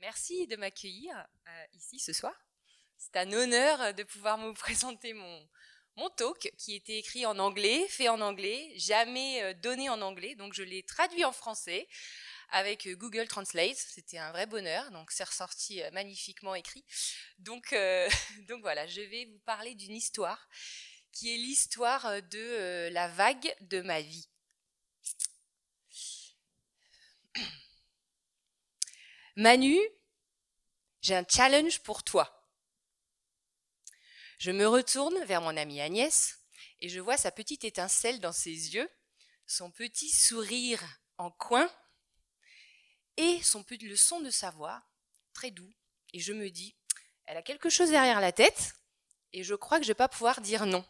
Merci de m'accueillir euh, ici ce soir. C'est un honneur de pouvoir vous présenter mon, mon talk qui était écrit en anglais, fait en anglais, jamais euh, donné en anglais, donc je l'ai traduit en français avec euh, Google Translate. C'était un vrai bonheur, donc c'est ressorti magnifiquement écrit. Donc, donc voilà, je vais vous parler d'une histoire qui est l'histoire de la vague de ma vie. Manu, j'ai un challenge pour toi. Je me retourne vers mon amie Agnès et je vois sa petite étincelle dans ses yeux, son petit sourire en coin et son, le son de sa voix très doux. Et je me dis, elle a quelque chose derrière la tête et je crois que je ne vais pas pouvoir dire non.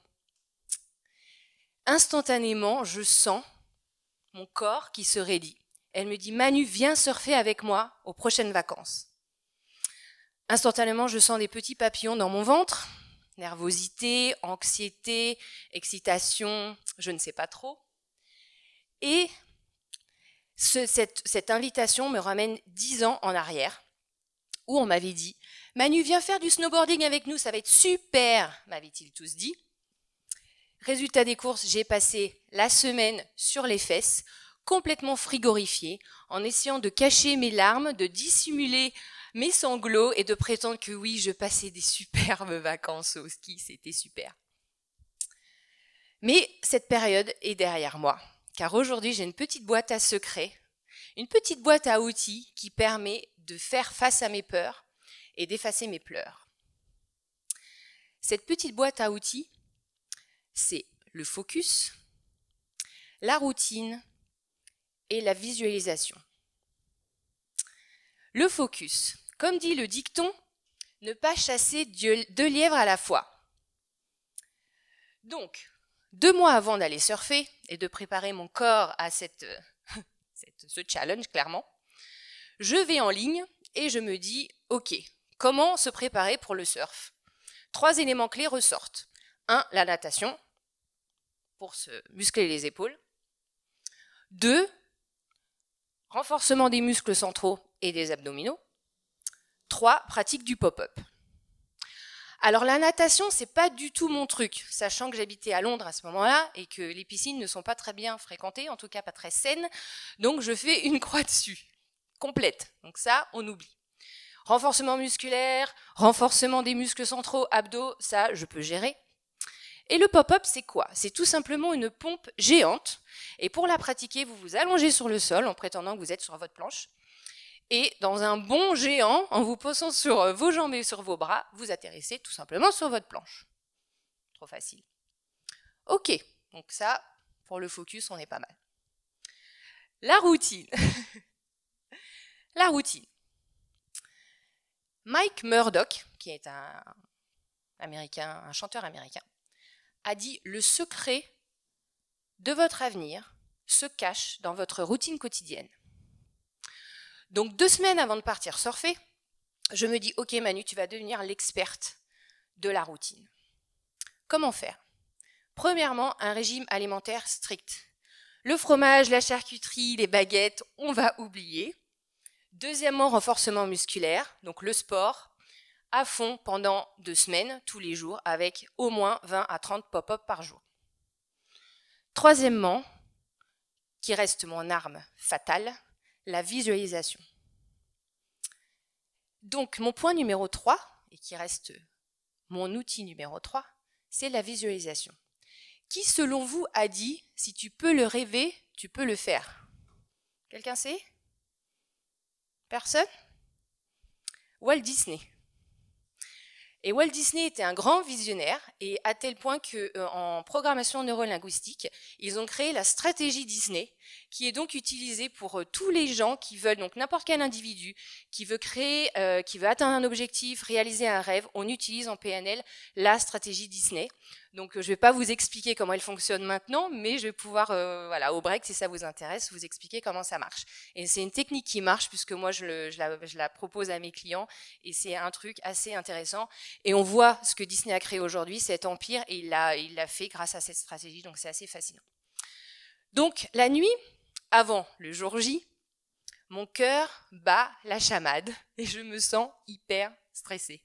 Instantanément, je sens mon corps qui se raidit. Elle me dit Manu, viens surfer avec moi aux prochaines vacances. Instantanément, je sens des petits papillons dans mon ventre. Nervosité, anxiété, excitation, je ne sais pas trop. Et cette, cette invitation me ramène dix ans en arrière, où on m'avait dit Manu, viens faire du snowboarding avec nous, ça va être super, m'avaient-ils tous dit. Résultat des courses, j'ai passé la semaine sur les fesses complètement frigorifiée, en essayant de cacher mes larmes, de dissimuler mes sanglots et de prétendre que oui, je passais des superbes vacances au ski, c'était super. Mais cette période est derrière moi, car aujourd'hui j'ai une petite boîte à secrets, une petite boîte à outils qui permet de faire face à mes peurs et d'effacer mes pleurs. Cette petite boîte à outils, c'est le focus, la routine, et la visualisation. Le focus. Comme dit le dicton, ne pas chasser deux lièvres à la fois. Donc, deux mois avant d'aller surfer et de préparer mon corps à cette, ce challenge, clairement, je vais en ligne et je me dis, OK, comment se préparer pour le surf Trois éléments clés ressortent. Un, la natation, pour se muscler les épaules. Deux, renforcement des muscles centraux et des abdominaux. 3. Pratique du pop-up. Alors la natation, c'est pas du tout mon truc, sachant que j'habitais à Londres à ce moment-là et que les piscines ne sont pas très bien fréquentées, en tout cas pas très saines, donc je fais une croix dessus, complète. Donc ça, on oublie. Renforcement musculaire, renforcement des muscles centraux, abdos, ça, je peux gérer. Et le pop-up, c'est quoi C'est tout simplement une pompe géante. Et pour la pratiquer, vous vous allongez sur le sol en prétendant que vous êtes sur votre planche. Et dans un bon géant, en vous posant sur euh, vos jambes et sur vos bras, vous atterrissez tout simplement sur votre planche. Trop facile. Ok, donc ça, pour le focus, on est pas mal. La routine. la routine. Mike Murdoch, qui est un, américain, un chanteur américain, a dit le secret de votre avenir se cache dans votre routine quotidienne. Donc deux semaines avant de partir surfer, je me dis, ok Manu, tu vas devenir l'experte de la routine. Comment faire Premièrement, un régime alimentaire strict. Le fromage, la charcuterie, les baguettes, on va oublier. Deuxièmement, renforcement musculaire, donc le sport, à fond pendant deux semaines, tous les jours, avec au moins 20 à 30 pop-up par jour. Troisièmement, qui reste mon arme fatale, la visualisation. Donc mon point numéro 3, et qui reste mon outil numéro 3, c'est la visualisation. Qui selon vous a dit, si tu peux le rêver, tu peux le faire Quelqu'un sait Personne Walt Disney. Et Walt Disney était un grand visionnaire, et à tel point que euh, en programmation neurolinguistique, ils ont créé la stratégie Disney, qui est donc utilisée pour euh, tous les gens qui veulent, donc n'importe quel individu qui veut créer, euh, qui veut atteindre un objectif, réaliser un rêve, on utilise en PNL la stratégie Disney. Donc euh, je ne vais pas vous expliquer comment elle fonctionne maintenant, mais je vais pouvoir, euh, voilà, au break, si ça vous intéresse, vous expliquer comment ça marche. Et c'est une technique qui marche puisque moi je, la, propose à mes clients et c'est un truc assez intéressant. Et on voit ce que Disney a créé aujourd'hui, cet empire, et il l'a fait grâce à cette stratégie, donc c'est assez fascinant. Donc la nuit, avant le jour J, mon cœur bat la chamade et je me sens hyper stressée.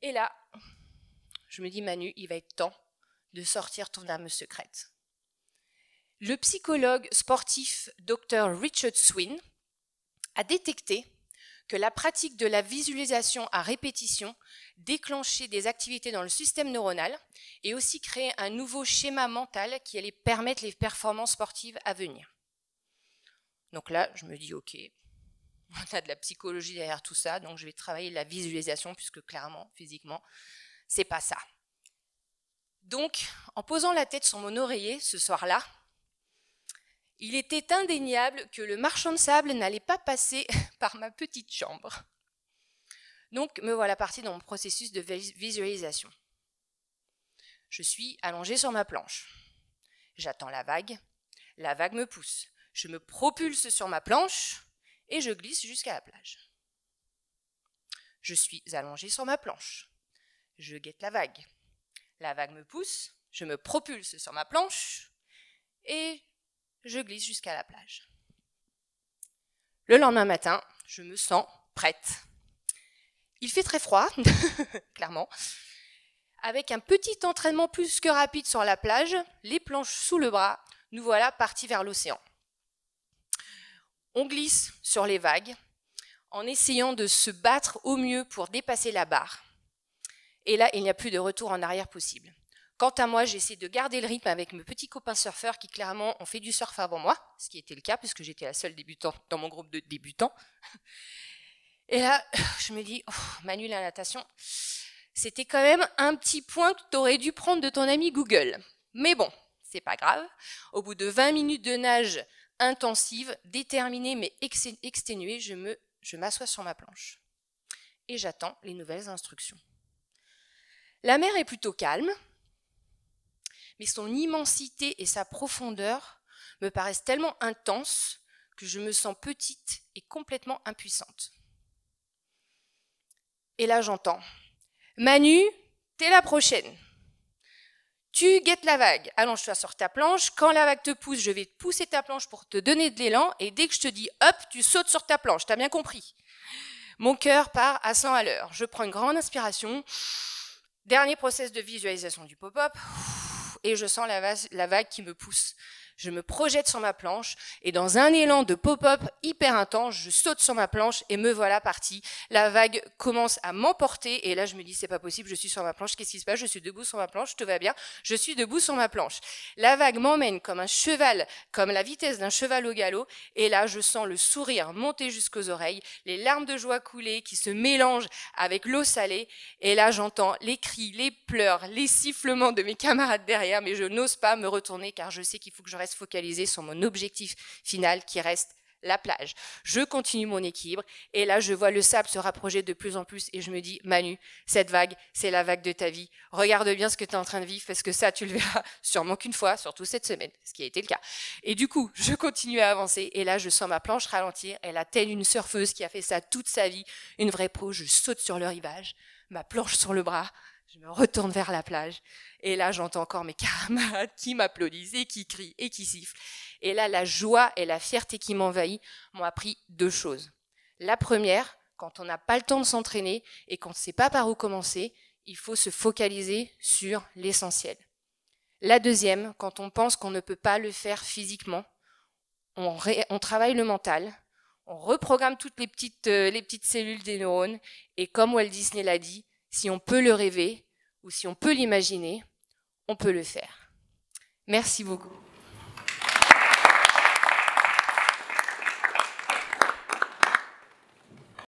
Et là, je me dis, Manu, il va être temps de sortir ton âme secrète. Le psychologue sportif Dr. Richard Swin a détecté que la pratique de la visualisation à répétition déclenchait des activités dans le système neuronal et aussi créait un nouveau schéma mental qui allait permettre les performances sportives à venir. Donc là, je me dis, ok, on a de la psychologie derrière tout ça, donc je vais travailler la visualisation puisque clairement, physiquement, c'est pas ça. Donc, en posant la tête sur mon oreiller ce soir-là, il était indéniable que le marchand de sable n'allait pas passer par ma petite chambre. Donc, me voilà partie dans mon processus de visualisation. Je suis allongée sur ma planche. J'attends la vague. La vague me pousse. Je me propulse sur ma planche et je glisse jusqu'à la plage. Je suis allongée sur ma planche je guette la vague. La vague me pousse, je me propulse sur ma planche et je glisse jusqu'à la plage. Le lendemain matin, je me sens prête. Il fait très froid, clairement. Avec un petit entraînement plus que rapide sur la plage, les planches sous le bras, nous voilà partis vers l'océan. On glisse sur les vagues en essayant de se battre au mieux pour dépasser la barre. Et là, il n'y a plus de retour en arrière possible. Quant à moi, j'essaie de garder le rythme avec mes petits copains surfeurs qui clairement ont fait du surf avant moi, ce qui était le cas puisque j'étais la seule débutante dans mon groupe de débutants. Et là, je me dis, oh, Manu, la natation, c'était quand même un petit point que tu aurais dû prendre de ton ami Google. Mais bon, c'est pas grave. Au bout de 20 minutes de nage intensive, déterminée mais exténuée, je m'assois sur ma planche. Et j'attends les nouvelles instructions. La mer est plutôt calme, mais son immensité et sa profondeur me paraissent tellement intenses que je me sens petite et complètement impuissante. Et là j'entends Manu, t'es la prochaine. Tu guettes la vague, allonge-toi sur ta planche, quand la vague te pousse, je vais te pousser ta planche pour te donner de l'élan, et dès que je te dis hop, tu sautes sur ta planche, t'as bien compris. Mon cœur part à 100 à l'heure. Je prends une grande inspiration. Dernier process de visualisation du pop-up, et je sens la, la vague qui me pousse je me projette sur ma planche et dans un élan de pop-up hyper intense, je saute sur ma planche et me voilà parti. La vague commence à m'emporter et là je me dis c'est pas possible, je suis sur ma planche, qu'est-ce qui se passe Je suis debout sur ma planche, tout va bien, je suis debout sur ma planche. La vague m'emmène comme un cheval, comme la vitesse d'un cheval au galop et là je sens le sourire monter jusqu'aux oreilles, les larmes de joie couler qui se mélangent avec l'eau salée et là j'entends les cris, les pleurs, les sifflements de mes camarades derrière mais je n'ose pas me retourner car je sais qu'il faut que je reste Focaliser sur mon objectif final qui reste la plage. Je continue mon équilibre et là je vois le sable se rapprocher de plus en plus et je me dis Manu, cette vague, c'est la vague de ta vie. Regarde bien ce que tu es en train de vivre parce que ça tu le verras sûrement qu'une fois, surtout cette semaine, ce qui a été le cas. Et du coup, je continue à avancer et là je sens ma planche ralentir elle a telle une surfeuse qui a fait ça toute sa vie, une vraie pro, je saute sur le rivage, ma planche sur le bras, je me retourne vers la plage. Et là, j'entends encore mes camarades qui m'applaudissent et qui crient et qui sifflent. Et là, la joie et la fierté qui m'envahit m'ont appris deux choses. La première, quand on n'a pas le temps de s'entraîner et qu'on ne sait pas par où commencer, il faut se focaliser sur l'essentiel. La deuxième, quand on pense qu'on ne peut pas le faire physiquement, on, travaille le mental, on reprogramme toutes euh, les petites, cellules des neurones, et comme Walt Disney l'a dit, si on peut le rêver ou si on peut l'imaginer, on peut le faire. Merci beaucoup.